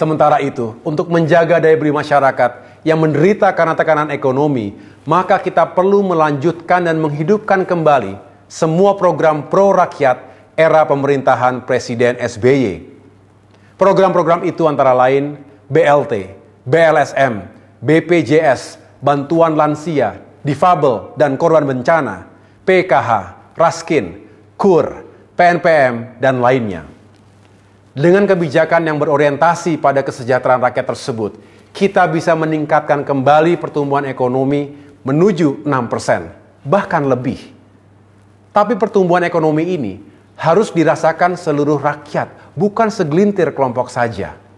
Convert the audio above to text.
Sementara itu, untuk menjaga daya beli masyarakat yang menderita karena tekanan ekonomi, maka kita perlu melanjutkan dan menghidupkan kembali semua program pro rakyat era pemerintahan Presiden SBY. Program-program itu antara lain BLT, BLSM, BPJS, Bantuan Lansia, Difabel dan Korban Bencana, PKH, Raskin, KUR, PNPM, dan lainnya. Dengan kebijakan yang berorientasi pada kesejahteraan rakyat tersebut, kita bisa meningkatkan kembali pertumbuhan ekonomi menuju 6%, bahkan lebih. Tapi pertumbuhan ekonomi ini harus dirasakan seluruh rakyat, bukan segelintir kelompok saja.